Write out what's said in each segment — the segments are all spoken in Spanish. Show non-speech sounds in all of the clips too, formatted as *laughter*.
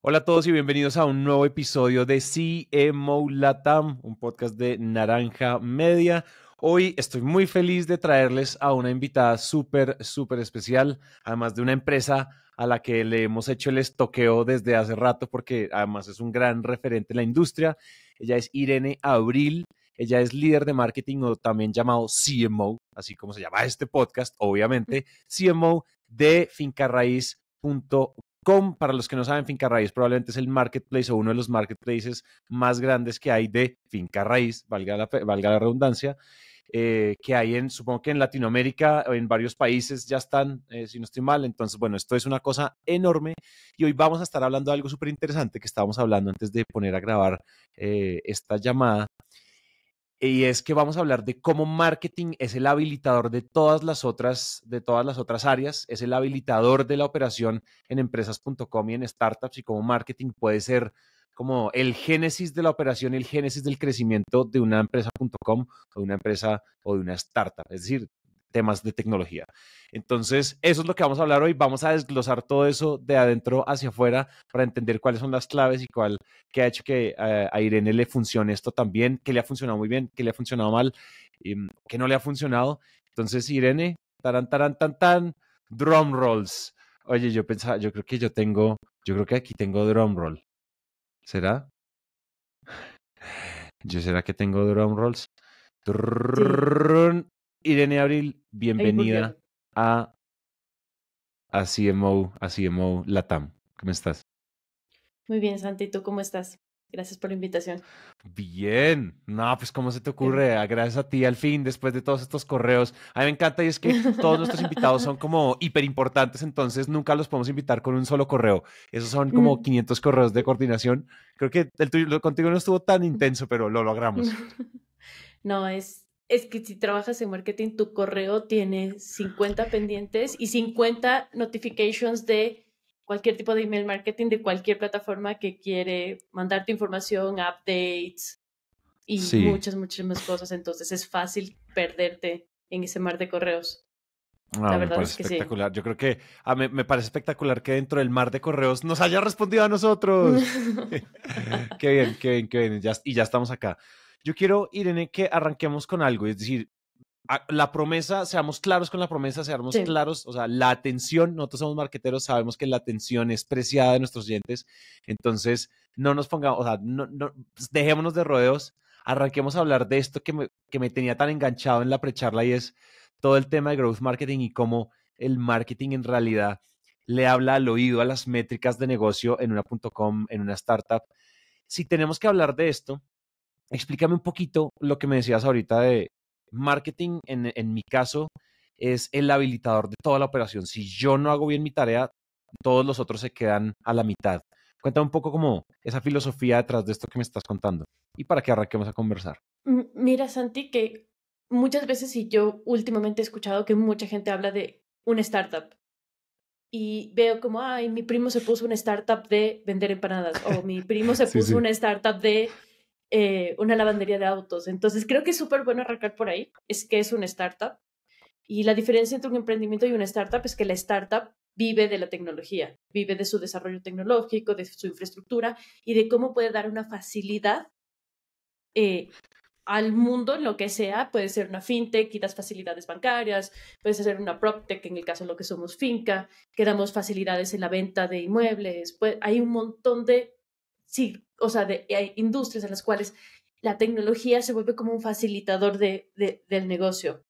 Hola a todos y bienvenidos a un nuevo episodio de CMO Latam, un podcast de Naranja Media. Hoy estoy muy feliz de traerles a una invitada súper, súper especial, además de una empresa a la que le hemos hecho el estoqueo desde hace rato porque además es un gran referente en la industria. Ella es Irene Abril, ella es líder de marketing o también llamado CMO, así como se llama este podcast, obviamente, CMO de fincarraíz.com para los que no saben, Finca Raíz probablemente es el marketplace o uno de los marketplaces más grandes que hay de Finca Raíz, valga la, redundancia, eh, que hay en, supongo que en Latinoamérica, o en varios países ya están, eh, si no estoy mal. Entonces, bueno, esto es una cosa enorme y hoy vamos a estar hablando de algo súper interesante que estábamos hablando antes de poner a grabar eh, esta llamada y es que vamos a hablar de cómo marketing es el habilitador de todas las otras, de todas las otras áreas, es el habilitador de la operación en empresas.com y en startups y cómo marketing puede ser como el génesis de la operación, el génesis del crecimiento de una empresa.com o de una empresa o de una startup. Es decir, temas de tecnología. Entonces, eso es lo que vamos a hablar hoy. Vamos a desglosar todo eso de adentro hacia afuera para entender cuáles son las claves y cuál que ha hecho que eh, a Irene le funcione esto también, qué le ha funcionado muy bien, qué le ha funcionado mal, y mm, que no le ha funcionado. Entonces, Irene, tarán, tarán, tan, tan, drum rolls. Oye, yo pensaba, yo creo que yo tengo, yo creo que aquí tengo drum roll. ¿Será? *sighs* ¿Yo será que tengo drum rolls? Irene Abril, bienvenida a, a, CMO, a CMO Latam. ¿Cómo estás? Muy bien, Santi, ¿tú cómo estás? Gracias por la invitación. Bien, no, pues cómo se te ocurre, ah, gracias a ti al fin, después de todos estos correos. A mí me encanta y es que *laughs* todos nuestros invitados son como hiper importantes, entonces nunca los podemos invitar con un solo correo. Esos son como 500 mm. correos de coordinación. Creo que el tuyo contigo no estuvo tan *laughs* intenso, pero lo logramos. *laughs* No, es, es que si trabajas en marketing, tu correo tiene 50 pendientes y 50 notifications de cualquier tipo de email marketing de cualquier plataforma que quiere mandarte información, updates y muchas, muchas, muchísimas cosas. Entonces es fácil perderte en ese mar de correos. No ah, la verdad me parece es espectacular. Yo creo que ah, me, me, parece espectacular que dentro del mar de correos nos haya respondido a nosotros. *laughs* *laughs* qué bien, qué bien, qué bien. y ya estamos acá. Yo quiero, Irene, que arranquemos con algo, es decir, la promesa, seamos claros con la promesa, seamos claros, o sea, la atención, nosotros somos marqueteros, sabemos que la atención es preciada de nuestros clientes, entonces no nos pongamos, o sea, no, pues, dejémonos de rodeos, arranquemos a hablar de esto que me, que me tenía tan enganchado en la precharla y es todo el tema de growth marketing y cómo el marketing en realidad le habla al oído a las métricas de negocio en una .com, en una startup. Si tenemos que hablar de esto, explícame un poquito lo que me decías ahorita de marketing, e, en, mi caso, es el habilitador de toda la operación. Si yo no hago bien mi tarea, todos los otros se quedan a la mitad. Cuéntame un poco como esa filosofía detrás de esto que me estás contando y para que arranquemos a conversar. Mira, Santi, que muchas veces y yo últimamente he escuchado que mucha gente habla de una startup y veo como, ay, mi primo se puso una startup de vender empanadas o *laughs* mi primo se puso una startup de eh, una lavandería de autos. Entonces creo que es súper bueno arrancar por ahí, es que es una startup. Y la diferencia entre un emprendimiento y una startup es que la startup vive de la tecnología, vive de su desarrollo tecnológico, de su infraestructura y de cómo puede dar una facilidad eh, al mundo en lo que sea. Puede ser una fintech y das facilidades bancarias, puede ser una proptech, en el caso de lo que somos finca, que damos facilidades en la venta de inmuebles. hay un montón de sí, o sea, hay industrias en las cuales la tecnología se vuelve como un facilitador de, del negocio.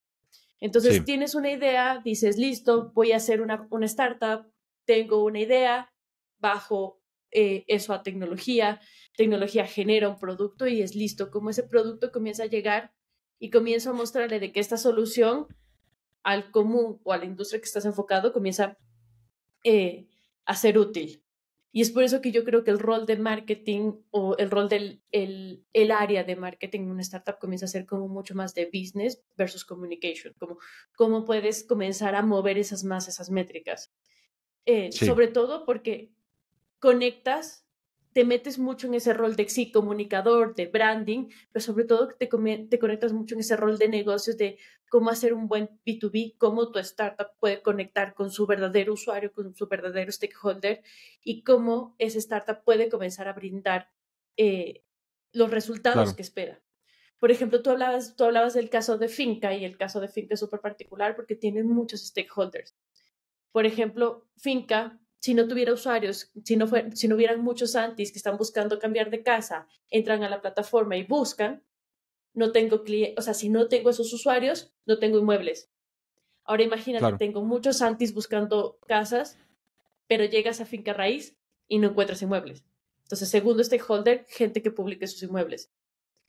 Entonces tienes una idea, dices, listo, voy a hacer una, startup, tengo una idea, bajo eh, eso a tecnología, tecnología genera un producto y es listo, como ese producto comienza a llegar y comienzo a mostrarle de que esta solución al común o a la industria que estás enfocado comienza eh, a ser útil. Y es por eso que yo creo que el rol de marketing o el rol del el, el área de marketing en una startup comienza a ser como mucho más de business versus communication, como cómo puedes comenzar a mover esas más, esas métricas. Eh, sobre todo porque conectas te metes mucho en ese rol de sí, comunicador, de branding, pero sobre todo te, te conectas mucho en ese rol de negocios, de cómo hacer un buen B2B, cómo tu startup puede conectar con su verdadero usuario, con su verdadero stakeholder y cómo esa startup puede comenzar a brindar eh, los resultados que espera. Por ejemplo, tú hablabas, tú hablabas del caso de Finca y el caso de Finca es súper particular porque tienen muchos stakeholders. Por ejemplo, Finca si no tuviera usuarios, si no, hubieran muchos antis que están buscando cambiar de casa, entran a la plataforma y buscan, no tengo clientes, o sea, si no tengo esos usuarios, no tengo inmuebles. Ahora imagínate, tengo muchos antis buscando casas, pero llegas a finca raíz y no encuentras inmuebles. Entonces, segundo stakeholder, gente que publique sus inmuebles.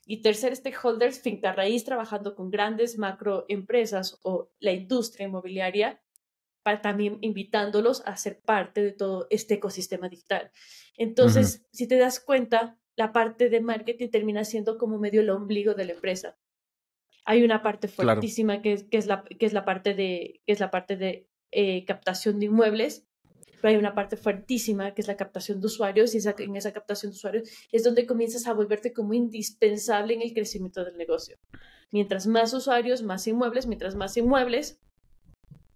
Y tercer stakeholder, finca raíz trabajando con grandes macroempresas o la industria inmobiliaria para también invitándolos a ser parte de todo este ecosistema digital. Entonces, si te das cuenta, la parte de marketing termina siendo como medio el ombligo de la empresa. Hay una parte fuertísima que, es, la, que es la parte de, es la parte de eh, captación de inmuebles, pero hay una parte fuertísima que es la captación de usuarios y en esa captación de usuarios es donde comienzas a volverte como indispensable en el crecimiento del negocio. Mientras más usuarios, más inmuebles, mientras más inmuebles,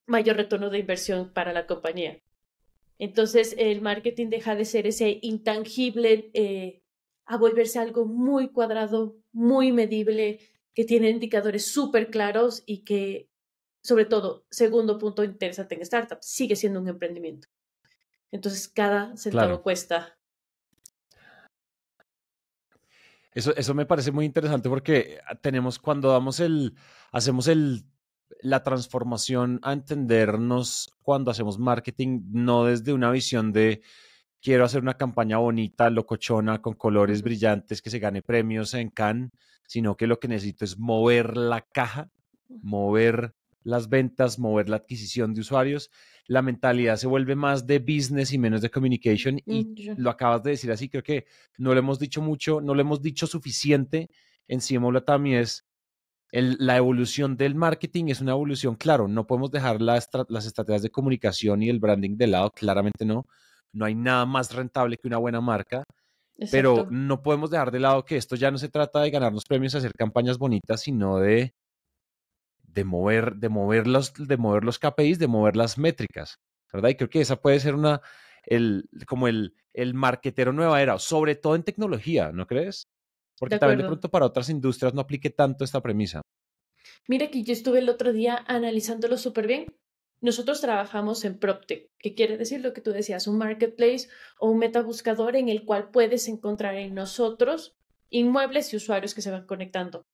mayor retorno de inversión para la compañía. Entonces, el marketing deja de ser ese intangible eh, a volverse algo muy cuadrado, muy medible, que tiene indicadores súper claros y que, sobre todo, segundo punto interesante en startup, sigue siendo un emprendimiento. Entonces, cada centavo cuesta. Eso, eso me parece muy interesante porque ah, tenemos cuando damos el, hacemos el la transformación a entendernos cuando hacemos marketing, no desde una visión de quiero hacer una campaña bonita, locochona, con colores brillantes, que se gane premios en Cannes, sino que lo que necesito es mover la caja, mover las ventas, mover la adquisición de usuarios. La mentalidad se vuelve más de business y menos de communication. Y mm, lo acabas de decir así, creo que no lo hemos dicho mucho, no lo hemos dicho suficiente. Encima Tami es la evolución del marketing es una evolución, claro, no podemos dejar las las estrategias de comunicación y el branding de lado, claramente no. No hay nada más rentable que una buena marca, pero no podemos dejar de lado que esto ya no se trata de ganarnos premios, hacer campañas bonitas, sino de, de, mover, de, mover, los, de mover los KPIs, de mover las métricas, ¿verdad? Y creo que esa puede ser una, el, como el, el marketero nueva era, sobre todo en tecnología, ¿no crees? Porque de también de pronto para otras industrias no aplique tanto esta premisa. Mira que yo estuve el otro día analizándolo súper bien. Nosotros trabajamos en PropTech, que quiere decir lo que tú decías, un marketplace o un metabuscador en el cual puedes encontrar en nosotros inmuebles y usuarios que se van conectando.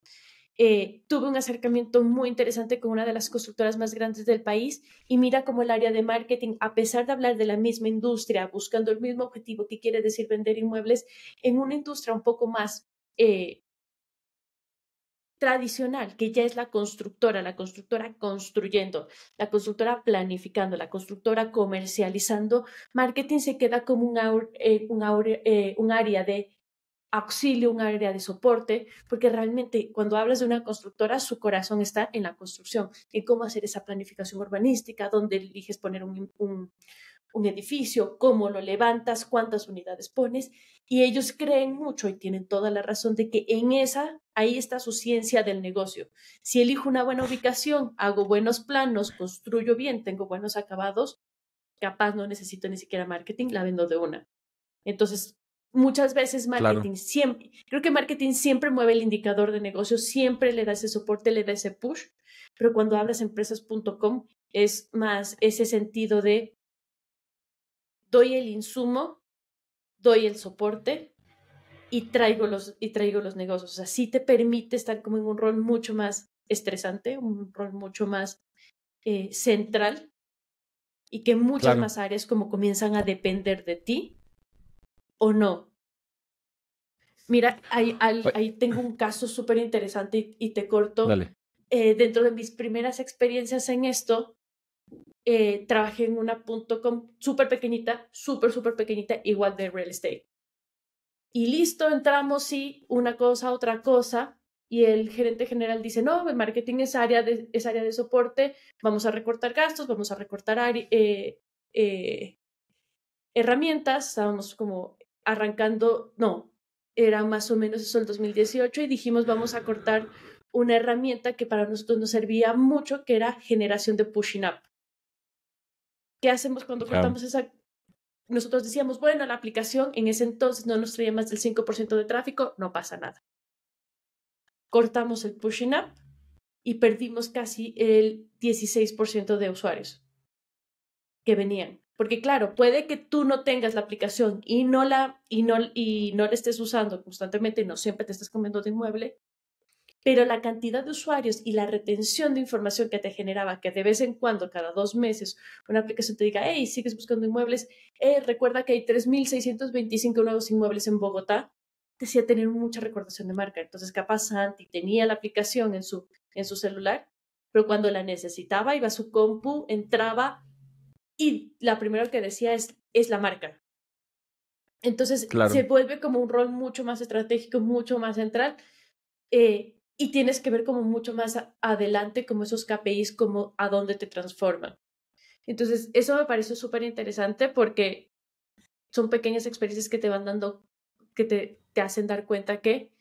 Eh, tuve un acercamiento muy interesante con una de las constructoras más grandes del país y mira cómo el área de marketing, a pesar de hablar de la misma industria, buscando el mismo objetivo que quiere decir vender inmuebles, en una industria un poco más eh, tradicional, que ya es la constructora, la constructora construyendo, la constructora planificando, la constructora comercializando. Marketing se queda como un, eh, eh, un, área de auxilio, un área de soporte, porque realmente cuando hablas de una constructora, su corazón está en la construcción, en cómo hacer esa planificación urbanística, dónde eliges poner un, un edificio, cómo lo levantas, cuántas unidades pones, y ellos creen mucho y tienen toda la razón de que en esa, ahí está su ciencia del negocio. Si elijo una buena ubicación, hago buenos planos, construyo bien, tengo buenos acabados, capaz no necesito ni siquiera marketing, la vendo de una. Entonces, muchas veces marketing siempre, creo que marketing siempre mueve el indicador de negocio, siempre le da ese soporte, le da ese push, pero cuando hablas empresas.com es más ese sentido de doy el insumo, doy el soporte y traigo los, y traigo los negocios. Así te permite estar como en un rol mucho más estresante, un rol mucho más eh, central y que muchas más áreas como comienzan a depender de ti o no. Mira, ahí, tengo un caso súper interesante y, te corto. Eh, dentro de mis primeras experiencias en esto, eh, trabajé en una .com súper pequeñita, súper, súper pequeñita, igual de real estate. Y listo, entramos, sí, una cosa, otra cosa. Y el gerente general dice, no, el marketing es área de, es área de soporte, vamos a recortar gastos, vamos a recortar eh, eh, herramientas. Estábamos como arrancando, no, era más o menos eso el 2018 y dijimos, vamos a cortar una herramienta que para nosotros nos servía mucho, que era generación de pushing up. ¿Qué hacemos cuando cortamos esa? Nosotros decíamos, bueno, la aplicación en ese entonces no nos traía más del 5% de tráfico, no pasa nada. Cortamos el pushing up y perdimos casi el 16% de usuarios que venían. Porque claro, puede que tú no tengas la aplicación y no la, y no, y no la estés usando constantemente, no siempre te estés comiendo de inmueble, pero la cantidad de usuarios y la retención de información que te generaba, que de vez en cuando, cada dos meses, una aplicación te diga, hey, sigues buscando inmuebles, eh, recuerda que hay 3.625 nuevos inmuebles en Bogotá, Decía tener mucha recordación de marca. Entonces, capaz Santi tenía la aplicación en su, en su celular, pero cuando la necesitaba, iba a su compu, entraba y la primera que decía es, es la marca. Entonces, se vuelve como un rol mucho más estratégico, mucho más central. Eh, y tienes que ver como mucho más adelante como esos KPIs, como a dónde te transforman. Entonces, eso me parece súper interesante porque son pequeñas experiencias que te van dando, que te, te hacen dar cuenta que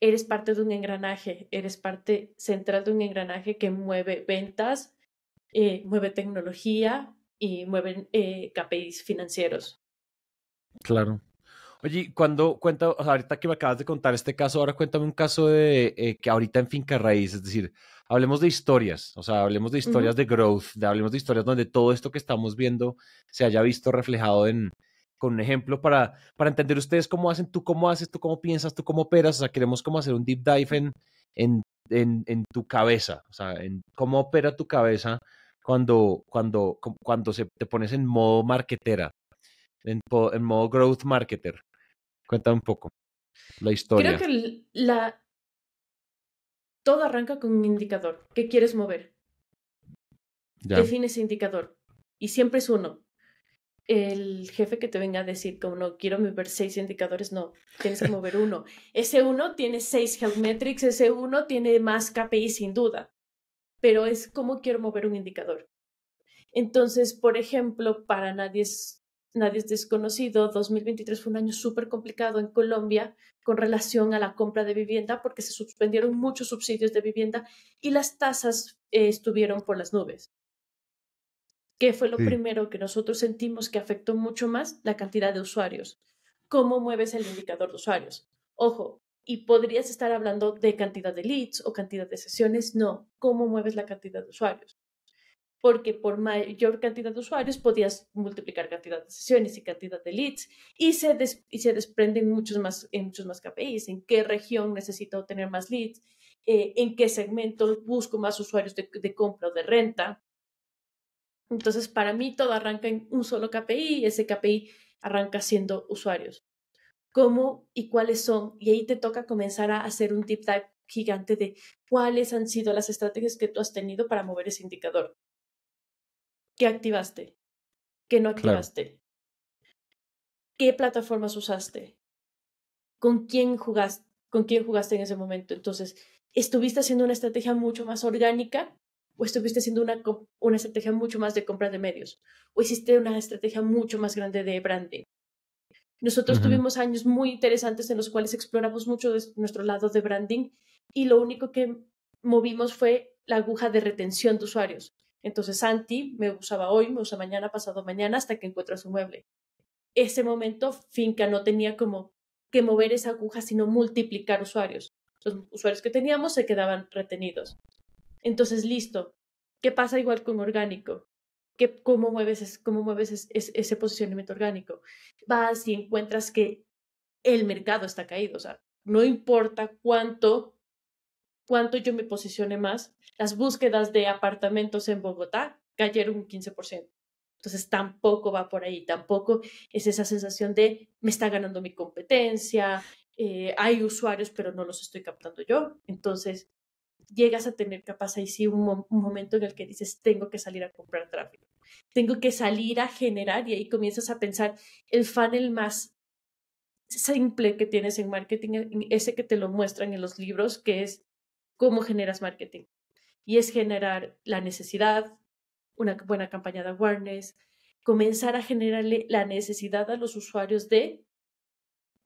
eres parte de un engranaje, eres parte central de un engranaje que mueve ventas, eh, mueve tecnología y mueven eh, KPIs financieros. Claro. Oye, cuando cuenta, ahorita que me acabas de contar este caso, ahora cuéntame un caso de eh, que ahorita en Finca Raíz, es decir, hablemos de historias, o sea, hablemos de historias de growth, de, hablemos de historias donde todo esto que estamos viendo se haya visto reflejado en, con un ejemplo para, para entender ustedes cómo hacen, tú cómo haces, tú cómo piensas, tú cómo operas, o sea, queremos como hacer un deep dive en, en, en, tu cabeza, o sea, en cómo opera tu cabeza cuando, cuando, cuando se, te pones en modo marketera, en modo growth marketer. Cuenta un poco la historia. Creo que la... todo arranca con un indicador. ¿Qué quieres mover? Define ese indicador. Y siempre es uno. El jefe que te venga a decir, como no quiero mover seis indicadores, no, tienes que mover uno. Ese uno tiene seis health metrics, ese uno tiene más KPI sin duda, pero es como quiero mover un indicador. Entonces, por ejemplo, para nadie es nadie es desconocido, 2023 fue un año súper complicado en Colombia con relación a la compra de vivienda porque se suspendieron muchos subsidios de vivienda y las tasas eh, estuvieron por las nubes. ¿Qué fue lo primero que nosotros sentimos que afectó mucho más? La cantidad de usuarios. ¿Cómo mueves el indicador de usuarios? Ojo, y podrías estar hablando de cantidad de leads o cantidad de sesiones, no, ¿cómo mueves la cantidad de usuarios? porque por mayor cantidad de usuarios podías multiplicar cantidad de sesiones y cantidad de leads y se, y se desprenden muchos más, en muchos más KPIs, en qué región necesito tener más leads, eh, en qué segmento busco más usuarios de, de compra o de renta. Entonces, para mí todo arranca en un solo KPI y ese KPI arranca siendo usuarios. ¿Cómo y cuáles son? Y ahí te toca comenzar a hacer un deep dive gigante de cuáles han sido las estrategias que tú has tenido para mover ese indicador qué activaste, qué no activaste, qué plataformas usaste, con quién jugaste, con quién jugaste en ese momento. Entonces, ¿estuviste haciendo una estrategia mucho más orgánica o estuviste haciendo una, estrategia mucho más de compra de medios? ¿O hiciste una estrategia mucho más grande de branding? Nosotros tuvimos años muy interesantes en los cuales exploramos mucho nuestro lado de branding y lo único que movimos fue la aguja de retención de usuarios. Entonces Santi me usaba hoy, me usa mañana, pasado mañana, hasta que encuentra su mueble. Ese momento, Finca no tenía como que mover esa aguja, sino multiplicar usuarios. Los usuarios que teníamos se quedaban retenidos. Entonces, listo. ¿Qué pasa igual con orgánico? ¿Qué, ¿Cómo mueves, cómo mueves ese posicionamiento orgánico? Vas y encuentras que el mercado está caído. O sea, no importa cuánto cuánto yo me posicione más, las búsquedas de apartamentos en Bogotá cayeron un 15%. Entonces tampoco va por ahí, tampoco es esa sensación de me está ganando mi competencia, eh, hay usuarios pero no los estoy captando yo. Entonces llegas a tener capaz ahí sí un, un, momento en el que dices, tengo que salir a comprar tráfico, tengo que salir a generar y ahí comienzas a pensar el funnel más simple que tienes en marketing, ese que te lo muestran en los libros, que es ¿Cómo generas marketing? Y es generar la necesidad, una buena campaña de awareness, comenzar a generarle la necesidad a los usuarios de,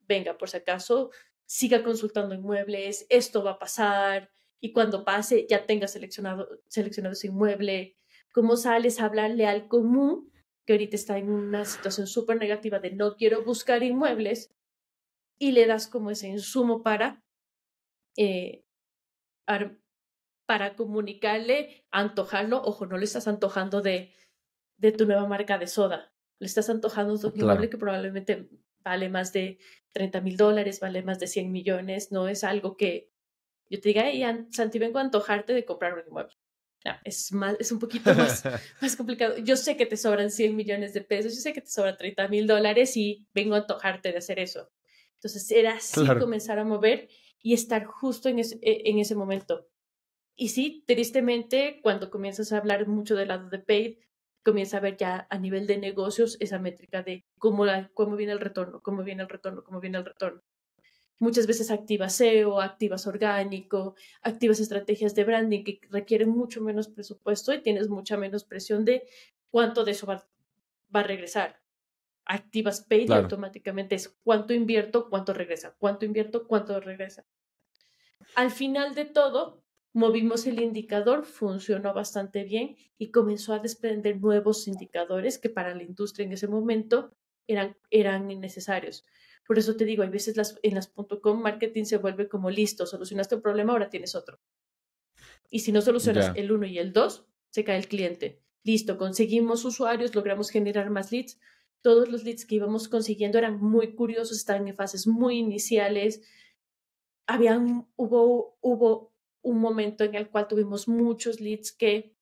venga, por si acaso, siga consultando inmuebles, esto va a pasar, y cuando pase ya tenga seleccionado, seleccionado su inmueble. ¿Cómo sales a hablarle al común que ahorita está en una situación súper negativa de no quiero buscar inmuebles y le das como ese insumo para eh, para comunicarle, antojarlo, ojo, no le estás antojando de, de tu nueva marca de soda, le estás antojando un que probablemente vale más de 30 mil dólares, vale más de 100 millones, no es algo que yo te diga, hey, Santi, vengo a antojarte de comprar un inmueble. es, más, es un poquito más, *laughs* más complicado. Yo sé que te sobran 100 millones de pesos, yo sé que te sobran 30 mil dólares y vengo a antojarte de hacer eso. Entonces era así comenzar a mover y estar justo en, e, en ese momento. Y sí, tristemente, cuando comienzas a hablar mucho del lado de paid, comienza a ver ya a nivel de negocios esa métrica de cómo, la, cómo viene el retorno, cómo viene el retorno, cómo viene el retorno. Muchas veces activas SEO, activas orgánico, activas estrategias de branding que requieren mucho menos presupuesto y tienes mucha menos presión de cuánto de eso va a regresar activas Pay automáticamente es cuánto invierto, cuánto regresa, cuánto invierto, cuánto regresa. Al final de todo, movimos el indicador, funcionó bastante bien y comenzó a desprender nuevos indicadores que para la industria en ese momento eran, eran innecesarios. Por eso te digo, hay veces las, en las .com marketing se vuelve como listo, solucionaste un problema, ahora tienes otro. Y si no solucionas el 1 y el 2, se cae el cliente. Listo, conseguimos usuarios, logramos generar más leads, todos los leads que íbamos consiguiendo eran muy curiosos, estaban en fases muy iniciales. Habían, hubo, un momento en el cual tuvimos muchos leads que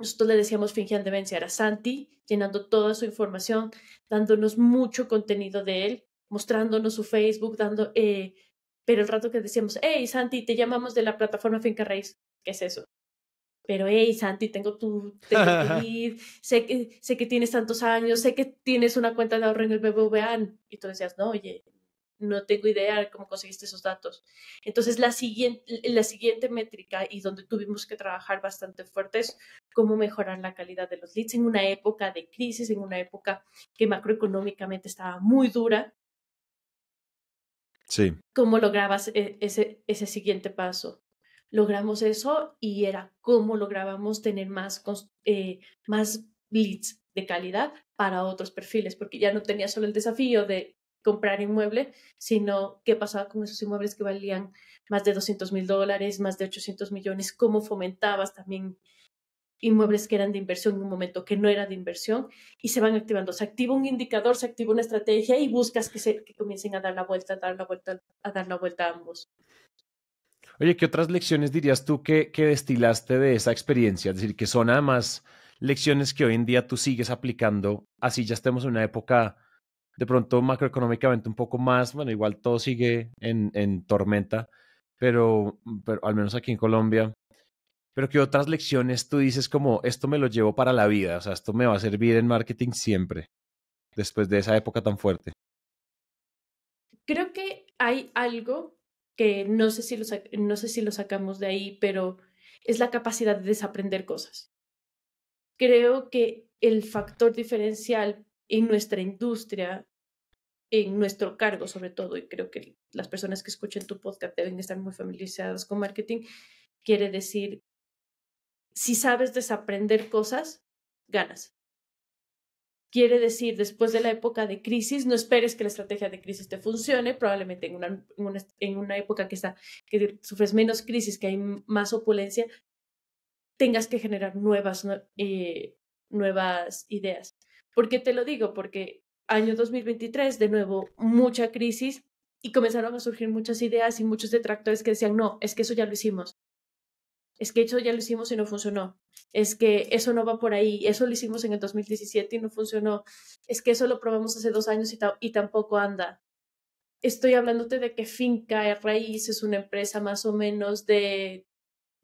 nosotros le decíamos fingían vencer a Santi, llenando toda su información, dándonos mucho contenido de él, mostrándonos su Facebook, dando... Eh, pero el rato que decíamos, hey Santi, te llamamos de la plataforma Finca ¿qué es eso? pero hey, Santi, tengo tu, *laughs* sé que, sé que tienes tantos años, sé que tienes una cuenta de ahorro en el BBVA. Y tú decías, no, oye, no tengo idea de cómo conseguiste esos datos. Entonces, la siguiente, la siguiente métrica y donde tuvimos que trabajar bastante fuerte es cómo mejorar la calidad de los leads en una época de crisis, en una época que macroeconómicamente estaba muy dura. Sí. ¿Cómo lograbas eh, ese, ese siguiente paso? logramos eso y era cómo lográbamos tener más, eh, más leads de calidad para otros perfiles, porque ya no tenía solo el desafío de comprar inmueble, sino qué pasaba con esos inmuebles que valían más de 200 mil dólares, más de 800 millones, cómo fomentabas también inmuebles que eran de inversión en un momento que no era de inversión y se van activando. Se activa un indicador, se activa una estrategia y buscas que, se, comiencen a dar la vuelta, a dar la vuelta, a dar la vuelta a ambos. Oye, ¿qué otras lecciones dirías tú que, destilaste de esa experiencia? Es decir, que son además lecciones que hoy en día tú sigues aplicando, así ya estemos en una época de pronto macroeconómicamente un poco más, bueno, igual todo sigue en, en tormenta, pero, pero al menos aquí en Colombia, pero ¿qué otras lecciones tú dices como esto me lo llevo para la vida, o sea, esto me va a servir en marketing siempre, después de esa época tan fuerte? Creo que hay algo que no sé si lo, no sé si lo sacamos de ahí, pero es la capacidad de desaprender cosas. Creo que el factor diferencial en nuestra industria, en nuestro cargo sobre todo, y creo que las personas que escuchen tu podcast deben estar muy familiarizadas con marketing, quiere decir, si sabes desaprender cosas, ganas. Quiere decir, después de la época de crisis, no esperes que la estrategia de crisis te funcione, probablemente en una, en una, época que, está, que sufres menos crisis, que hay más opulencia, tengas que generar nuevas, eh, nuevas ideas. ¿Por qué te lo digo? Porque año 2023, de nuevo, mucha crisis y comenzaron a surgir muchas ideas y muchos detractores que decían, no, es que eso ya lo hicimos, es que eso ya lo hicimos y no funcionó, es que eso no va por ahí, eso lo hicimos en el 2017 y no funcionó, es que eso lo probamos hace dos años y, tampoco anda. Estoy hablándote de que Finca Raíz es una empresa más o menos de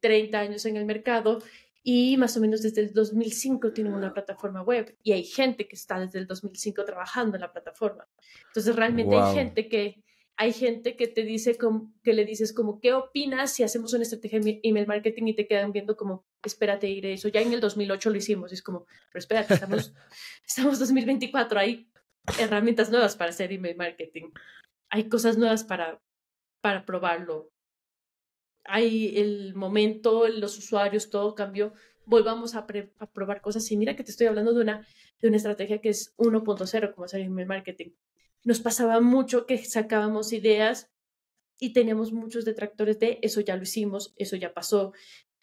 30 años en el mercado y más o menos desde el 2005 tiene una plataforma web y hay gente que está desde el 2005 trabajando en la plataforma. Entonces realmente hay gente que hay gente que te dice, que le dices como, ¿qué opinas si hacemos una estrategia de email marketing y te quedan viendo como, espérate, iré eso, ya en el 2008 lo hicimos, es como, pero espérate, estamos, *laughs* estamos 2024, hay herramientas nuevas para hacer email marketing, hay cosas nuevas para, para probarlo, hay el momento, los usuarios, todo cambió, volvamos a, probar cosas y mira que te estoy hablando de una, de una estrategia que es 1.0, como hacer email marketing, nos pasaba mucho que sacábamos ideas y teníamos muchos detractores de eso ya lo hicimos, eso ya pasó,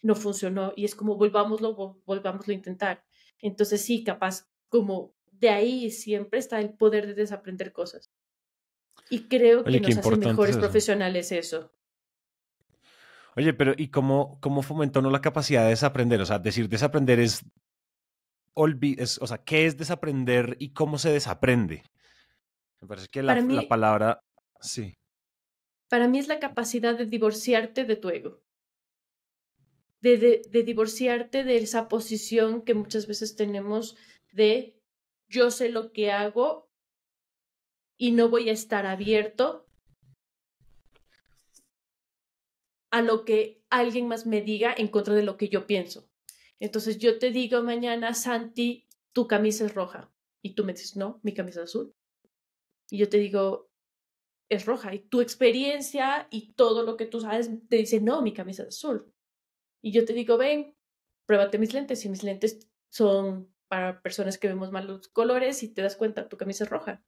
no funcionó y es como volvámoslo, volvámoslo a intentar. Entonces sí, capaz como de ahí siempre está el poder de desaprender cosas. Y creo que nos hace mejores profesionales eso. Oye, pero ¿y cómo, cómo fomentó la capacidad de desaprender? O sea, decir desaprender es, es... O sea, ¿qué es desaprender y cómo se desaprende? Me parece que la, palabra, sí. Para mí es la capacidad de divorciarte de tu ego. De, de, divorciarte de esa posición que muchas veces tenemos de yo sé lo que hago y no voy a estar abierto a lo que alguien más me diga en contra de lo que yo pienso. Entonces yo te digo mañana, Santi, tu camisa es roja. Y tú me dices, no, mi camisa es azul. Y yo te digo, es roja. Y tu experiencia y todo lo que tú sabes te dice, no, mi camisa es azul. Y yo te digo, ven, pruébate mis lentes. Y mis lentes son para personas que vemos mal los colores y te das cuenta, tu camisa es roja.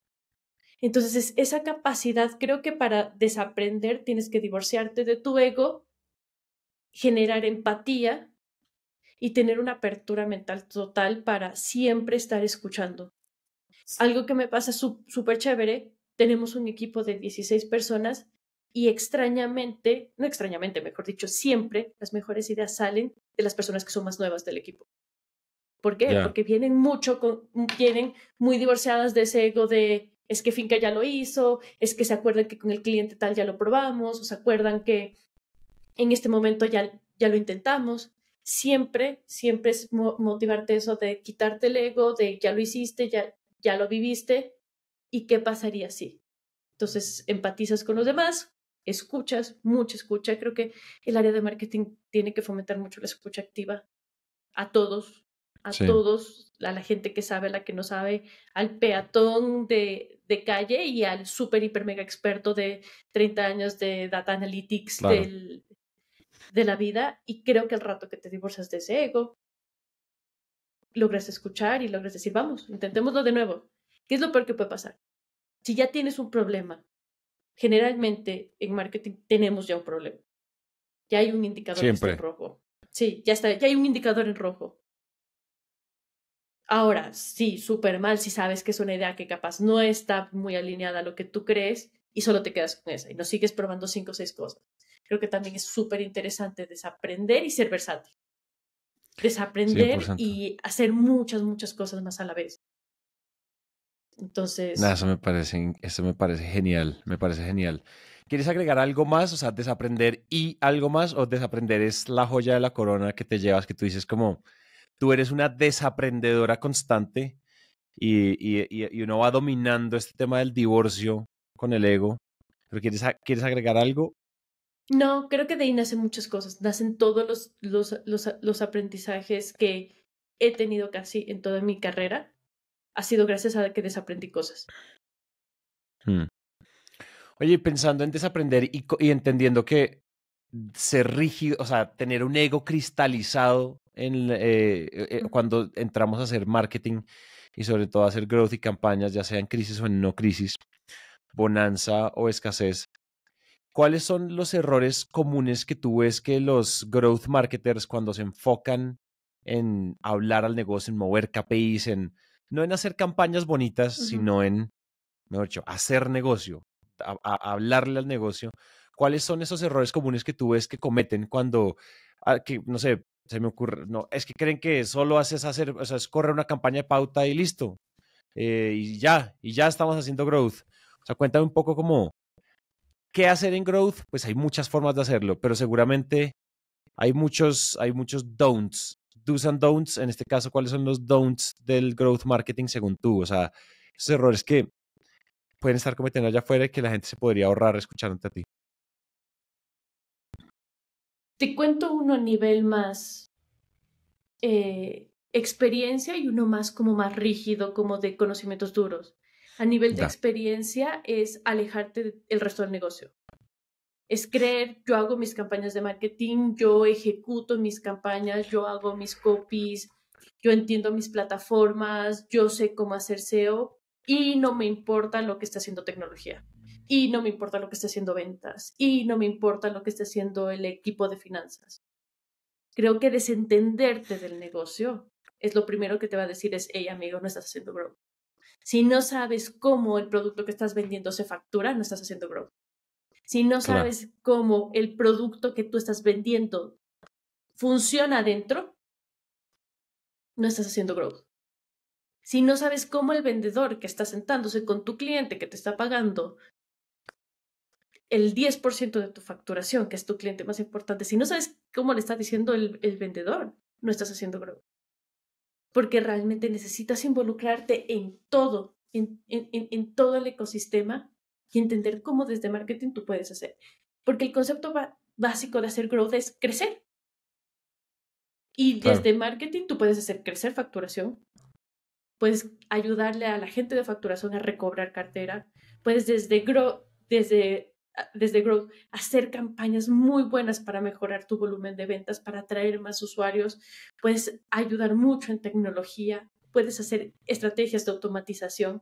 Entonces, esa capacidad, creo que para desaprender tienes que divorciarte de tu ego, generar empatía y tener una apertura mental total para siempre estar escuchando, algo que me pasa súper chévere, tenemos un equipo de 16 personas y extrañamente, no extrañamente, mejor dicho, siempre las mejores ideas salen de las personas que son más nuevas del equipo. ¿Por qué? Porque vienen mucho, vienen muy divorciadas de ese ego de es que Finca ya lo hizo, es que se acuerdan que con el cliente tal ya lo probamos, o se acuerdan que en este momento ya, ya lo intentamos. Siempre, siempre es motivarte eso de quitarte el ego, de ya lo hiciste, ya, ya lo viviste y qué pasaría si. Entonces, empatizas con los demás, escuchas, mucha escucha. Creo que el área de marketing tiene que fomentar mucho la escucha activa a todos, a todos, a la gente que sabe, a la que no sabe, al peatón de, de calle y al súper, hiper, mega experto de 30 años de data analytics de la vida. Y creo que al rato que te divorcias de ese ego, logras escuchar y logras decir, vamos, intentémoslo de nuevo. ¿Qué es lo peor que puede pasar? Si ya tienes un problema, generalmente en marketing tenemos ya un problema. Ya hay un indicador en rojo. Sí, ya está, ya hay un indicador en rojo. Ahora, sí, súper mal si sabes que es una idea que capaz no está muy alineada a lo que tú crees y solo te quedas con esa y no sigues probando cinco o seis cosas. Creo que también es súper interesante desaprender y ser versátil desaprender y hacer muchas, muchas cosas más a la vez. Entonces. nada eso me parece, eso me parece genial, me parece genial. ¿Quieres agregar algo más? O sea, desaprender y algo más, o desaprender es la joya de la corona que te llevas, que tú dices como, tú eres una desaprendedora constante y, y, y uno va dominando este tema del divorcio con el ego. ¿Pero quieres, quieres agregar algo no, creo que de ahí nacen muchas cosas, nacen todos los, los, los, los aprendizajes que he tenido casi en toda mi carrera. Ha sido gracias a que desaprendí cosas. Mm. Oye, pensando en desaprender y, y, entendiendo que ser rígido, o sea, tener un ego cristalizado en, eh, eh, mm. cuando entramos a hacer marketing y sobre todo a hacer growth y campañas, ya sea en crisis o en no crisis, bonanza o escasez, ¿cuáles son los errores comunes que tú ves que los growth marketers cuando se enfocan en hablar al negocio, en mover KPIs, en no en hacer campañas bonitas, sino en, mejor dicho, hacer negocio, hablarle al negocio? ¿Cuáles son esos errores comunes que tú ves que cometen cuando, ah, que, no sé, se me ocurre, no, es que creen que solo haces hacer, o sea, es correr una campaña de pauta y listo, eh, y ya, y ya estamos haciendo growth. O sea, cuéntame un poco cómo ¿Qué hacer en growth? Pues hay muchas formas de hacerlo, pero seguramente hay muchos, hay muchos don'ts, do's and don'ts. En este caso, ¿cuáles son los don'ts del growth marketing según tú? O sea, esos errores que pueden estar cometiendo allá afuera y que la gente se podría ahorrar escuchándote a ti. Te cuento uno a nivel más eh, experiencia y uno más como más rígido, como de conocimientos duros a nivel de experiencia es alejarte del resto del negocio. Es creer, yo hago mis campañas de marketing, yo ejecuto mis campañas, yo hago mis copies, yo entiendo mis plataformas, yo sé cómo hacer SEO y no me importa lo que está haciendo tecnología. Y no me importa lo que está haciendo ventas. Y no me importa lo que está haciendo el equipo de finanzas. Creo que desentenderte del negocio es lo primero que te va a decir es, hey amigo, no estás haciendo growth. Si no sabes cómo el producto que estás vendiendo se factura, no estás haciendo growth. Si no sabes cómo el producto que tú estás vendiendo funciona dentro, no estás haciendo growth. Si no sabes cómo el vendedor que está sentándose con tu cliente que te está pagando el 10% de tu facturación, que es tu cliente más importante, si no sabes cómo le está diciendo el, el vendedor, no estás haciendo growth porque realmente necesitas involucrarte en todo, en, todo el ecosistema y entender cómo desde marketing tú puedes hacer. Porque el concepto básico de hacer growth es crecer. Y desde marketing tú puedes hacer crecer facturación, puedes ayudarle a la gente de facturación a recobrar cartera, puedes desde, grow, desde desde Growth, hacer campañas muy buenas para mejorar tu volumen de ventas, para atraer más usuarios, puedes ayudar mucho en tecnología, puedes hacer estrategias de automatización,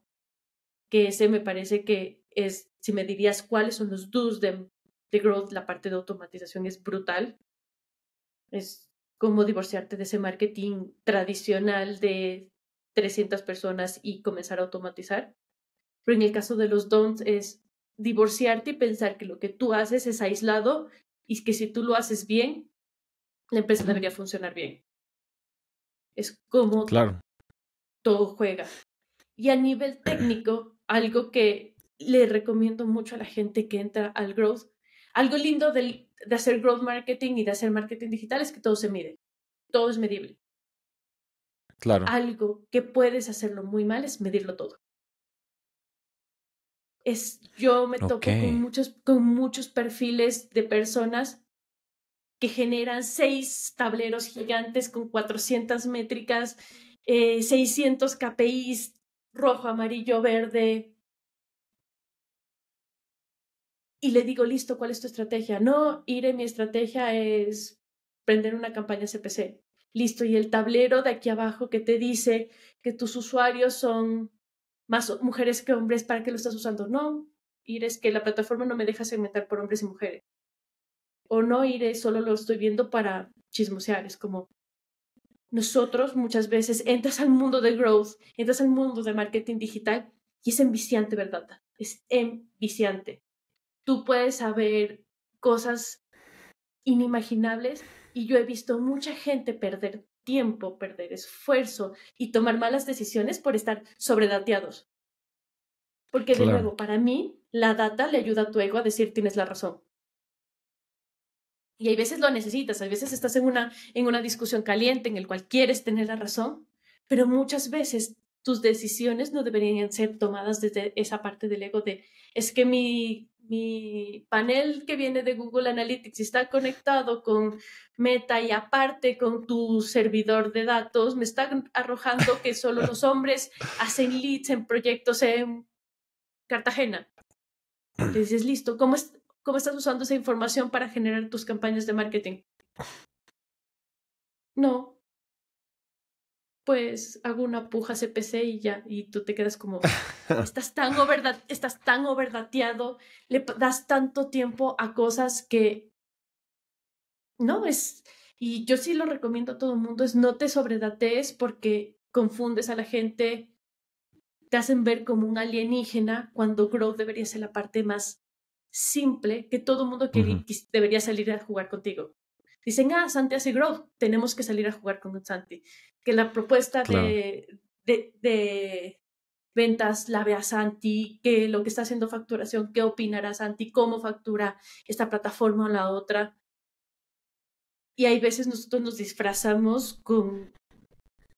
que ese me parece que es, si me dirías cuáles son los dos de, de Growth, la parte de automatización es brutal, es como divorciarte de ese marketing tradicional de 300 personas y comenzar a automatizar. Pero en el caso de los don'ts es divorciarte y pensar que lo que tú haces es aislado y que si tú lo haces bien, la empresa debería funcionar bien. Es como claro. todo juega. Y a nivel técnico, algo que le recomiendo mucho a la gente que entra al growth, algo lindo del, de hacer growth marketing y de hacer marketing digital es que todo se mide, todo es medible. Claro. Algo que puedes hacerlo muy mal es medirlo todo yo me toqué con, muchos, con muchos perfiles de personas que generan seis tableros gigantes con 400 métricas, 600 eh, KPIs, rojo, amarillo, verde. Y le digo, listo, ¿cuál es tu estrategia? No, Ire, mi estrategia es prender una campaña CPC. Listo, y el tablero de aquí abajo que te dice que tus usuarios son más mujeres que hombres, ¿para qué lo estás usando? No, ir es que la plataforma no me deja segmentar por hombres y mujeres. O no iré, solo lo estoy viendo para chismosear. Es como, nosotros muchas veces entras al mundo de growth, entras al mundo de marketing digital y es enviciante, ¿verdad? Es enviciante. Tú puedes saber cosas inimaginables y yo he visto mucha gente perder tiempo, perder esfuerzo y tomar malas decisiones por estar sobredateados. Porque de nuevo, para mí, la data le ayuda a tu ego a decir tienes la razón. Y hay veces lo necesitas, hay veces estás en una, en una discusión caliente en el cual quieres tener la razón, pero muchas veces tus decisiones no deberían ser tomadas desde esa parte del ego de es que mi mi panel que viene de Google Analytics está conectado con Meta y aparte con tu servidor de datos, me está arrojando que solo los hombres hacen leads en proyectos en Cartagena. Le dices, listo, ¿cómo, ¿cómo estás usando esa información para generar tus campañas de marketing? No, pues hago una puja CPC y ya, y tú te quedas como, *laughs* estás tan, estás tan overdateado, le das tanto tiempo a cosas que, no, es, y yo sí lo recomiendo a todo el mundo, es no te sobredatees porque confundes a la gente, te hacen ver como un alienígena cuando Grow debería ser la parte más simple que todo el mundo debería salir a jugar contigo dicen, ah, Santi hace growth, tenemos que salir a jugar con Santi. Que la propuesta de, de, de, ventas la vea Santi, que lo que está haciendo facturación, qué opinará Santi, cómo factura esta plataforma o la otra. Y hay veces nosotros nos disfrazamos con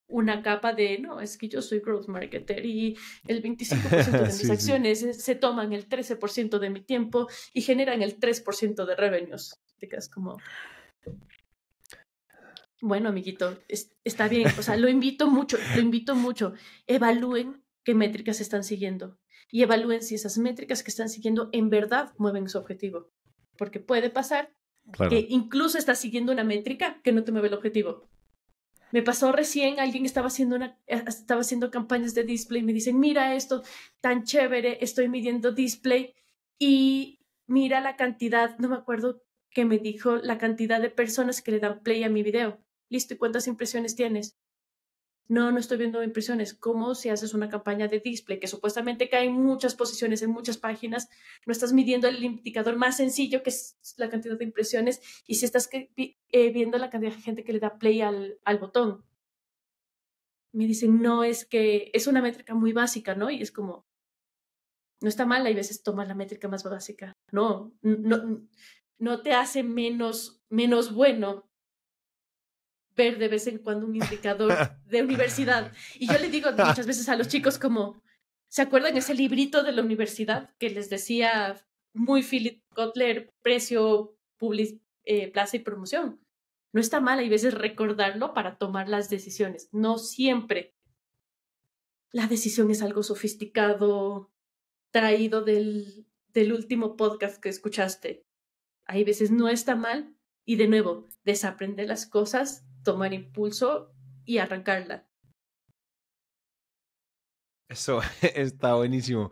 una capa de, no, es que yo soy growth marketer y el 25% de *laughs* mis acciones se toman el 13% de mi tiempo y generan el 3% de revenues. Te quedas como... Bueno, amiguito, está bien. O sea, lo invito mucho, lo invito mucho. Evalúen qué métricas están siguiendo y evalúen si esas métricas que están siguiendo en verdad mueven su objetivo. Porque puede pasar que incluso estás siguiendo una métrica que no te mueve el objetivo. Me pasó recién, alguien estaba haciendo, una, eh, estaba haciendo campañas de display y me dicen, mira esto, tan chévere, estoy midiendo display y mira la cantidad, no me acuerdo que me dijo la cantidad de personas que le dan play a mi video. Listo, ¿y cuántas impresiones tienes? No, no estoy viendo impresiones. ¿Cómo si haces una campaña de display que supuestamente cae en muchas posiciones, en muchas páginas? No estás midiendo el indicador más sencillo que es la cantidad de impresiones y si estás eh, viendo la cantidad de gente que le da play al, al botón. Me dicen, no, es que es una métrica muy básica, ¿no? Y es como, no está mal, hay veces tomas la métrica más básica. No, no, no te hace menos, menos bueno ver de vez en cuando un indicador *laughs* de universidad. Y yo le digo muchas veces a los *laughs* chicos como, ¿se acuerdan ese librito de la universidad que les decía muy Philip Kotler, precio, eh, plaza y promoción? No está mal, hay veces recordarlo para tomar las decisiones. No siempre. La decisión es algo sofisticado, traído del, del último podcast que escuchaste hay veces no está mal y de nuevo, desaprender las cosas, tomar impulso y arrancarla. Eso *laughs* está buenísimo,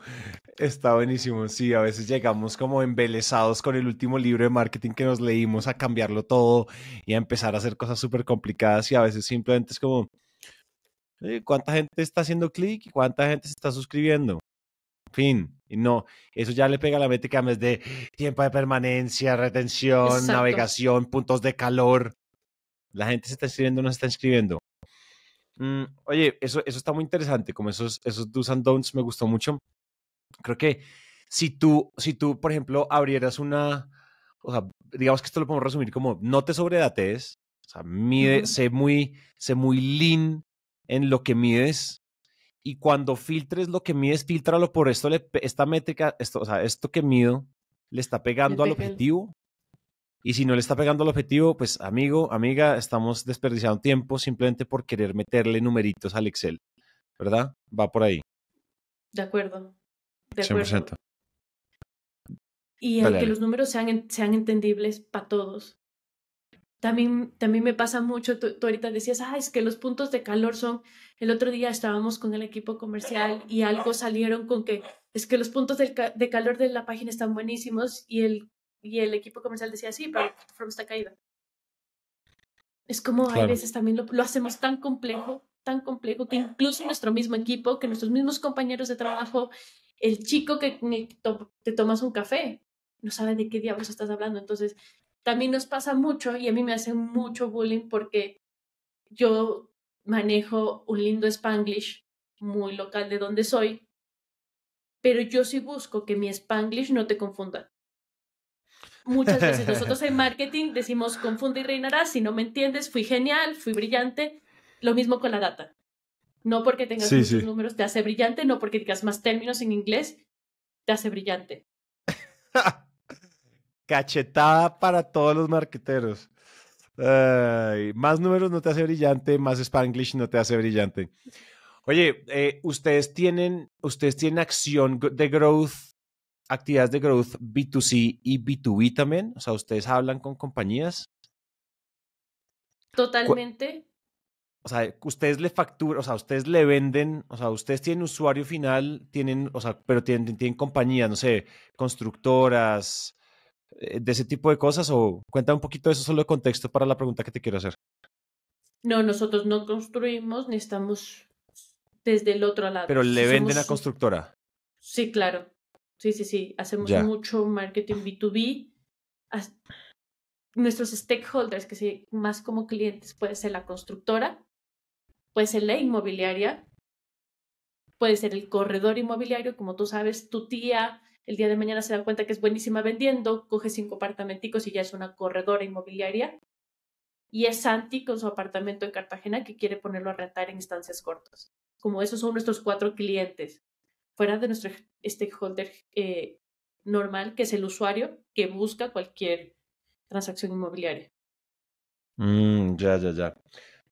está buenísimo. Sí, a veces llegamos como embelesados con el último libro de marketing que nos leímos a cambiarlo todo y a empezar a hacer cosas súper complicadas y a veces simplemente es como, eh, ¿cuánta gente está haciendo clic y cuánta gente se está suscribiendo? fin. Y no, eso ya le pega la mente que a mes de tiempo de permanencia, retención, navegación, puntos de calor. La gente se está inscribiendo, no se está inscribiendo. Mm, oye, eso, eso está muy interesante, como esos, esos do's and don'ts me gustó mucho. Creo que si tú, si tú, por ejemplo, abrieras una, o sea, digamos que esto lo podemos resumir como no te sobredates, o sea, mide, sé, muy, sé muy lean en lo que mides, y cuando filtres lo que mides, filtralo por esto, esta métrica, esto, o sea, esto que mido, le está pegando al objetivo. Y si no le está pegando al objetivo, pues amigo, amiga, estamos desperdiciando tiempo simplemente por querer meterle numeritos al Excel, ¿verdad? Va por ahí. De acuerdo. De acuerdo. Y aunque que los números sean, sean entendibles para todos. También, también me pasa mucho, tú, ahorita decías, ah, es que los puntos de calor son, el otro día estábamos con el equipo comercial y algo salieron con que es que los puntos de, calor de la página están buenísimos y el, y el equipo comercial decía, sí, pero From está caída. Es como a veces también lo hacemos tan complejo tan complejo que incluso nuestro mismo equipo, que nuestros mismos compañeros de trabajo, el chico que te tomas un café, no sabe de qué diablos estás hablando. Entonces, también nos pasa mucho y a mí me hace mucho bullying porque yo manejo un lindo spanglish muy local de donde soy, pero yo sí busco que mi spanglish no te confunda. Muchas veces nosotros en *laughs* marketing decimos confunde y reinarás, si no me entiendes, fui genial, fui brillante, lo mismo con la data. No porque tengas muchos números te hace brillante, no porque digas más términos en inglés te hace brillante. *laughs* Cachetada para todos los marqueteros. más números no te hace brillante, más Spanglish no te hace brillante. Oye, eh, ustedes tienen, ustedes tienen acción de growth, actividades de growth B2C y B2B también. O sea, ustedes hablan con compañías. Totalmente. O sea, ustedes le facturan, o sea, ustedes le venden, o sea, ustedes tienen usuario final, tienen, o sea, pero tienen, tienen compañías, no sé, constructoras, eh, de ese tipo de cosas? O cuenta un poquito de eso solo de contexto para la pregunta que te quiero hacer. No, nosotros no construimos ni estamos desde el otro lado. Pero le venden a constructora. Sí, claro. Sí, sí, sí. Hacemos mucho marketing B2B. Nuestros stakeholders, que sí, más como clientes, puede ser la constructora, puede ser la inmobiliaria, puede ser el corredor inmobiliario, como tú sabes, tu tía, el día de mañana se da cuenta que es buenísima vendiendo, coge cinco apartamenticos y ya es una corredora inmobiliaria. Y es Santi con su apartamento en Cartagena que quiere ponerlo a rentar en instancias cortas. Como esos son nuestros cuatro clientes, fuera de nuestro stakeholder eh, normal, que es el usuario que busca cualquier transacción inmobiliaria. Mm, ya, ya, ya.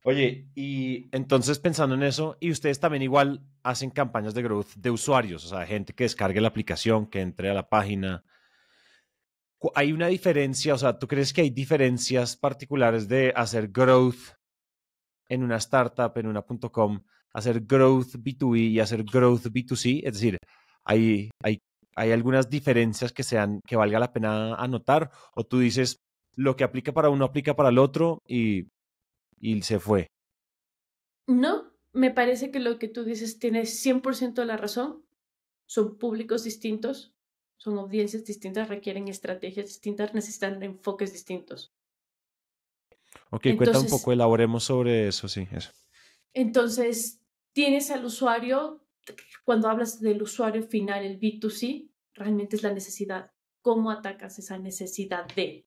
Oye, y entonces pensando en eso, y ustedes también igual hacen campañas de growth de usuarios, o sea, gente que descargue la aplicación, que entre a la página. ¿Hay una diferencia, o sea, tú crees que hay diferencias particulares de hacer growth en una startup, en una .com, hacer growth B2B y hacer growth B2C? Es decir, ¿hay, hay, hay algunas diferencias que, sean, que valga la pena anotar? ¿O tú dices, lo que aplica para uno aplica para el otro y y se fue. No, me parece que lo que tú dices tiene 100% la razón. Son públicos distintos, son audiencias distintas, requieren estrategias distintas, necesitan enfoques distintos. Ok, cuenta un poco, elaboremos sobre eso, sí, Entonces, tienes al usuario, cuando hablas del usuario final, el B2C, realmente es la necesidad. ¿Cómo atacas esa necesidad de?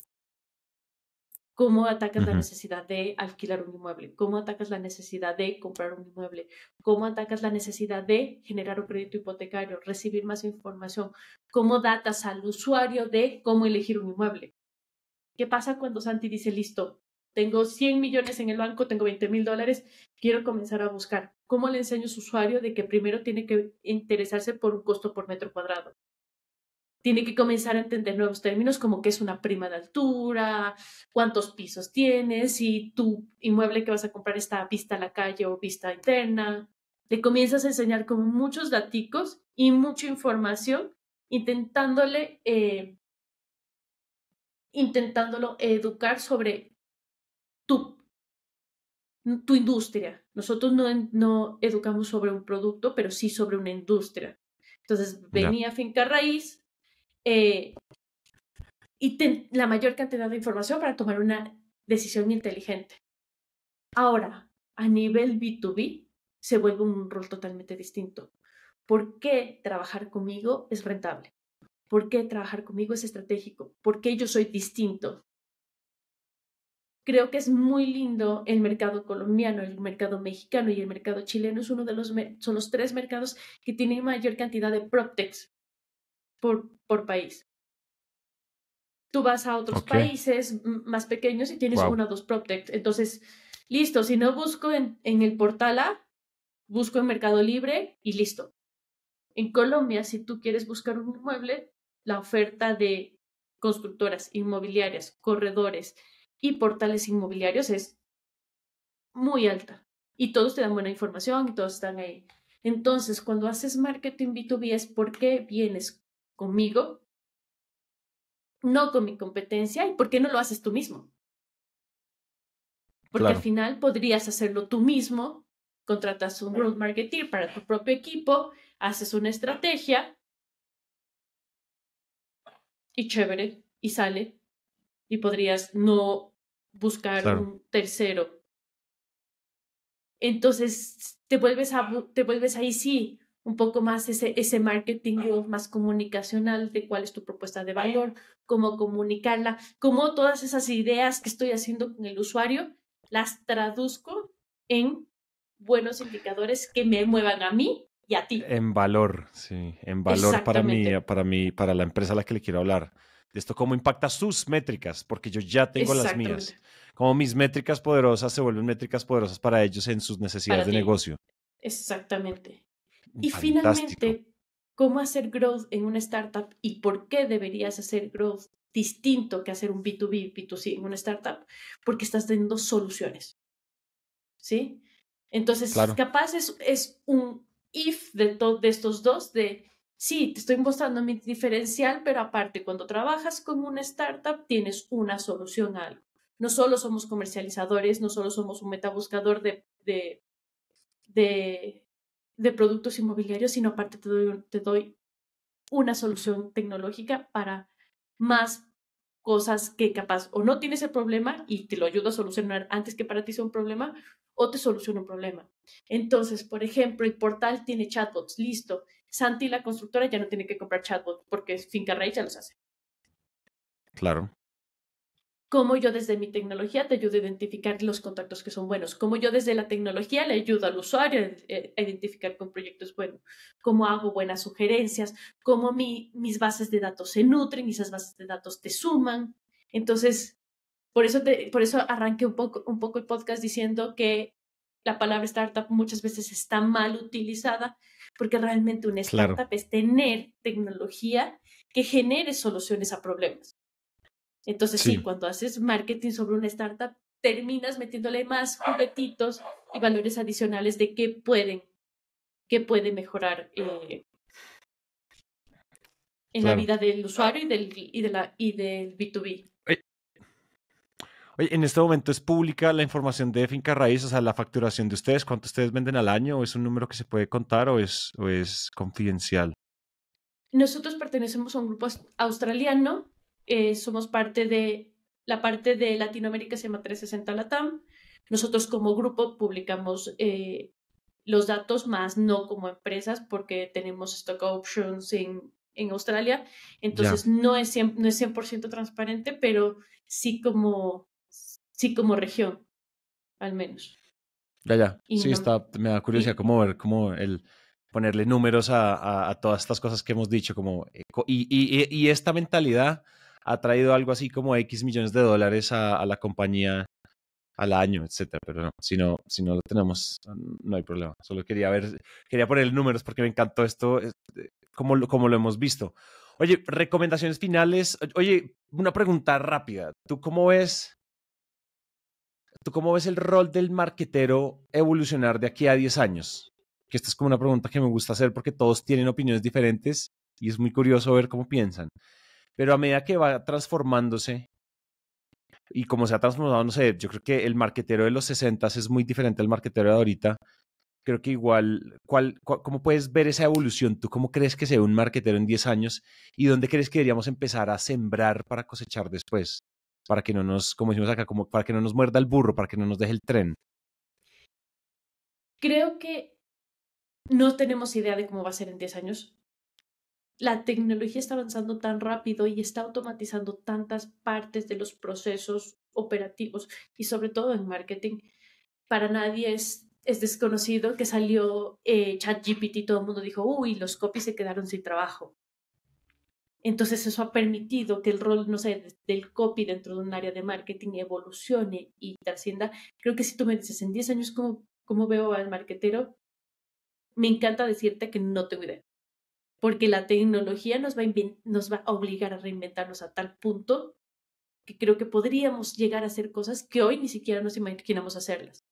cómo atacas la necesidad de alquilar un inmueble, cómo atacas la necesidad de comprar un inmueble, cómo atacas la necesidad de generar un crédito hipotecario, recibir más información, cómo datas al usuario de cómo elegir un inmueble. ¿Qué pasa cuando Santi dice, listo, tengo 100 millones en el banco, tengo 20 mil dólares, quiero comenzar a buscar? ¿Cómo le enseño a su usuario de que primero tiene que interesarse por un costo por metro cuadrado? tiene que comenzar a entender nuevos términos como qué es una prima de altura, cuántos pisos tienes, y tu inmueble que vas a comprar está vista a la calle o vista interna. Le comienzas a enseñar como muchos gaticos y mucha información, intentándole, eh, intentándolo educar sobre tu, tu industria. Nosotros no, no educamos sobre un producto, pero sí sobre una industria. Entonces venía finca raíz, eh, y la mayor cantidad de información para tomar una decisión inteligente. Ahora, a nivel B2B, se vuelve un rol totalmente distinto. ¿Por qué trabajar conmigo es rentable? ¿Por qué trabajar conmigo es estratégico? ¿Por qué yo soy distinto? Creo que es muy lindo el mercado colombiano, el mercado mexicano y el mercado chileno. Es uno de son los tres mercados que tienen mayor cantidad de proptex, por, país. Tú vas a otros países más pequeños y tienes uno una o dos PropTech. Entonces, listo, si no busco en, el portal A, busco en Mercado Libre y listo. En Colombia, si tú quieres buscar un inmueble, la oferta de constructoras inmobiliarias, corredores y portales inmobiliarios es muy alta. Y todos te dan buena información y todos están ahí. Entonces, cuando haces marketing B2B es porque vienes conmigo, no con mi competencia, y por qué no lo haces tú mismo. Porque al final podrías hacerlo tú mismo, contratas un growth marketer para tu propio equipo, haces una estrategia y chévere, y sale, y podrías no buscar un tercero. Entonces te vuelves, a, te vuelves ahí sí un poco más ese, ese marketing más comunicacional de cuál es tu propuesta de valor, cómo comunicarla, cómo todas esas ideas que estoy haciendo con el usuario las traduzco en buenos indicadores que me muevan a mí y a ti. En valor, sí, en valor para mí, para mí, para la empresa a la que le quiero hablar. De esto cómo impacta sus métricas, porque yo ya tengo las mías. Cómo mis métricas poderosas se vuelven métricas poderosas para ellos en sus necesidades de negocio. Exactamente. Mm, y finalmente, ¿cómo hacer growth en una startup y por qué deberías hacer growth distinto que hacer un B2B, B2C en una startup? Porque estás teniendo soluciones. ¿Sí? Entonces, capaz es, un if de, de estos dos, de sí, te estoy mostrando mi diferencial, pero aparte, cuando trabajas con una startup, tienes una solución a algo. No solo somos comercializadores, no solo somos un metabuscador de, de, de de productos inmobiliarios, sino aparte te doy, una solución tecnológica para más cosas que capaz o no tienes el problema y te lo ayudo a solucionar antes que para ti sea un problema o te soluciona un problema. Entonces, por ejemplo, el portal tiene chatbots, listo. Santi, la constructora, ya no tiene que comprar chatbots porque Finca ya los hace. Claro cómo yo desde mi tecnología te ayudo a identificar los contactos que son buenos, cómo yo desde la tecnología le ayudo al usuario a eh, identificar con proyectos buenos, cómo hago buenas sugerencias, cómo mi, mis bases de datos se nutren y esas bases de datos te suman. Entonces, por eso, te, por eso arranqué un poco, un poco el podcast diciendo que la palabra startup muchas veces está mal utilizada porque realmente una startup es tener tecnología que genere soluciones a problemas. Entonces, sí. cuando haces marketing sobre una startup, terminas metiéndole más ah. juguetitos y valores adicionales de qué pueden, qué puede mejorar eh, en la vida del usuario y del, y de la, y del B2B. Oye. en este momento es pública la información de Finca Raíz, o sea, la facturación de ustedes, cuánto ustedes venden al año, ¿O ¿es un número que se puede contar o es, o es confidencial? Nosotros pertenecemos a un grupo australiano eh, somos parte de la parte de Latinoamérica se llama 360 Latam. Nosotros como grupo publicamos eh, los datos más no como empresas porque tenemos stock options en, en Australia. Entonces no, es 100, no es 100% transparente, pero sí como, sí como región, al menos. Ya, ya. sí, está, me da curiosidad cómo ver cómo el ponerle números a, a, todas estas cosas que hemos dicho, como y, y esta mentalidad ha traído algo así como X millones de dólares a, la compañía al año, etcétera, pero no, si no, si no lo tenemos, no hay problema. Solo quería ver, quería poner números porque me encantó esto, eh, como lo, como lo hemos visto. Oye, recomendaciones finales. Oye, una pregunta rápida. ¿Tú cómo ves? ¿Tú cómo ves el rol del marquetero evolucionar de aquí a 10 años? Que esta es como una pregunta que me gusta hacer porque todos tienen opiniones diferentes y es muy curioso ver cómo piensan. Pero a medida que va transformándose y como se ha transformado, no sé, yo creo que el marquetero de los 60 es muy diferente al marquetero de ahorita. Creo que igual, ¿cuál, cómo puedes ver esa evolución? ¿Tú cómo crees que se ve un marquetero en 10 años? ¿Y dónde crees que deberíamos empezar a sembrar para cosechar después? Para que no nos, como decimos acá, para que no nos muerda el burro, para que no nos deje el tren. Creo que no tenemos idea de cómo va a ser en 10 años la tecnología está avanzando tan rápido y está automatizando tantas partes de los procesos operativos y sobre todo en marketing. Para nadie es, desconocido que salió eh, ChatGPT y todo el mundo dijo, uy, los copies se quedaron sin trabajo. Entonces eso ha permitido que el rol, no sé, del copy dentro de un área de marketing evolucione y trascienda. Creo que si tú me dices en 10 años cómo, cómo veo al marketero, me encanta decirte que no tengo idea porque la tecnología nos va, a obligar a reinventarnos a tal punto que creo que podríamos llegar a hacer cosas que hoy ni siquiera nos imaginamos hacerlas.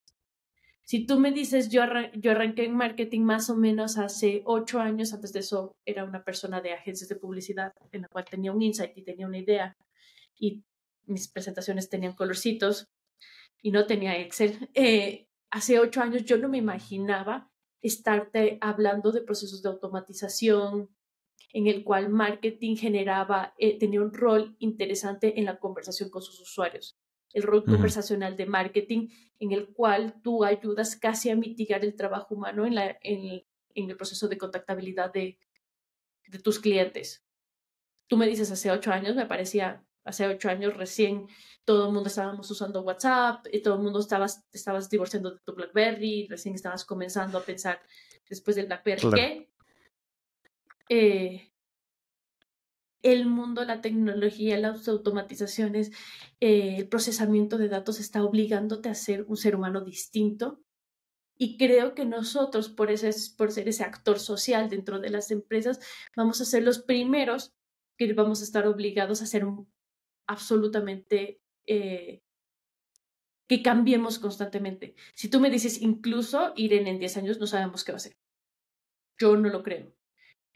Si tú me dices, yo, arranqué en marketing más o menos hace ocho años, antes de eso era una persona de agencias de publicidad en la cual tenía un insight y tenía una idea y mis presentaciones tenían colorcitos y no tenía Excel. Eh, hace ocho años yo no me imaginaba estarte hablando de procesos de automatización, en el cual marketing generaba, eh, tenía un rol interesante en la conversación con sus usuarios. El rol conversacional de marketing, en el cual tú ayudas casi a mitigar el trabajo humano en, la, en, el, en el proceso de contactabilidad de, de tus clientes. Tú me dices, hace ocho años me parecía hace ocho años recién todo el mundo estábamos usando WhatsApp y todo el mundo estabas, estabas divorciando de tu BlackBerry, recién estabas comenzando a pensar después del BlackBerry eh, el mundo, la tecnología, las automatizaciones, eh, el procesamiento de datos está obligándote a ser un ser humano distinto. Y creo que nosotros, por, ese, por ser ese actor social dentro de las empresas, vamos a ser los primeros que vamos a estar obligados a ser un absolutamente eh, que cambiemos constantemente. Si tú me dices, incluso Irene en 10 años, no sabemos qué va a hacer. Yo no lo creo.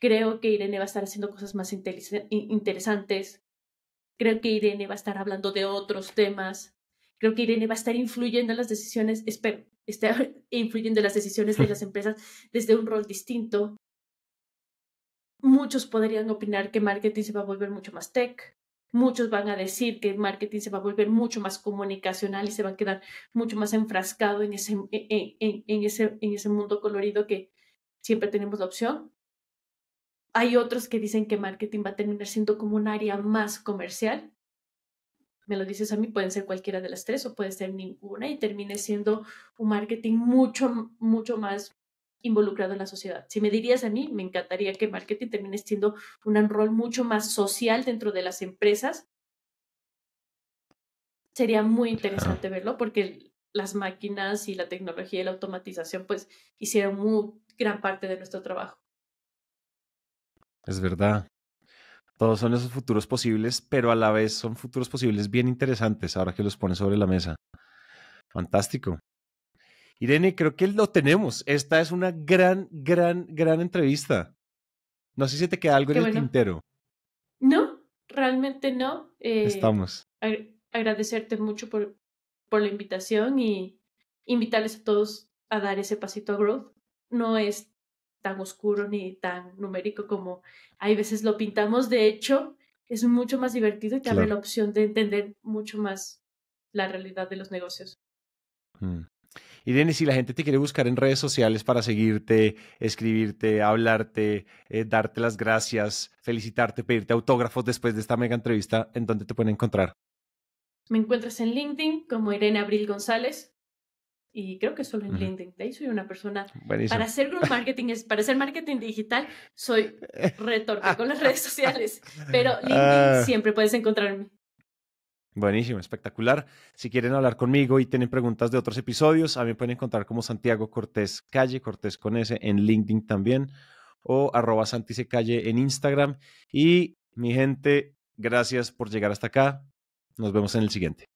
Creo que Irene va a estar haciendo cosas más interesantes. Creo que Irene va a estar hablando de otros temas. Creo que Irene va a estar influyendo en las decisiones, espero, está *laughs* influyendo en las decisiones de *laughs* las empresas desde un rol distinto. Muchos podrían opinar que marketing se va a volver mucho más tech. Muchos van a decir que el marketing se va a volver mucho más comunicacional y se va a quedar mucho más enfrascado en ese, en, ese, en ese mundo colorido que siempre tenemos la opción. Hay otros que dicen que marketing va a terminar siendo como un área más comercial. Me lo dices a mí, pueden ser cualquiera de las tres o puede ser ninguna y termine siendo un marketing mucho, mucho más involucrado en la sociedad. Si me dirías a mí, me encantaría que marketing termine siendo un rol mucho más social dentro de las empresas. Sería muy interesante verlo porque las máquinas y la tecnología y la automatización pues hicieron muy gran parte de nuestro trabajo. Es verdad. Todos son esos futuros posibles, pero a la vez son futuros posibles bien interesantes ahora que los pones sobre la mesa. Fantástico. Irene, creo que lo tenemos. Esta es una gran, gran, gran entrevista. No sé si te queda algo en el tintero. No, realmente no. Eh, Estamos. agradecerte mucho por, por la invitación y invitarles a todos a dar ese pasito a growth. No es tan oscuro ni tan numérico como hay veces lo pintamos. De hecho, es mucho más divertido y te la opción de entender mucho más la realidad de los negocios. Mm. Irene, si la gente te quiere buscar en redes sociales para seguirte, escribirte, hablarte, eh, darte las gracias, felicitarte, pedirte autógrafos después de esta mega entrevista, ¿en dónde te pueden encontrar? Me encuentras en LinkedIn como Irene Abril González, y creo que solo en LinkedIn. De ahí soy una persona. Para hacer marketing, para hacer marketing digital, soy *laughs* retorcida con las redes sociales. Pero ah. LinkedIn siempre puedes encontrarme. Buenísimo, espectacular. Si quieren hablar conmigo y tienen preguntas de otros episodios, a mí me pueden encontrar como Santiago Cortés Calle, Cortés con S, en LinkedIn también, o arroba Santice Calle en Instagram. Y mi gente, gracias por llegar hasta acá. Nos vemos en el siguiente.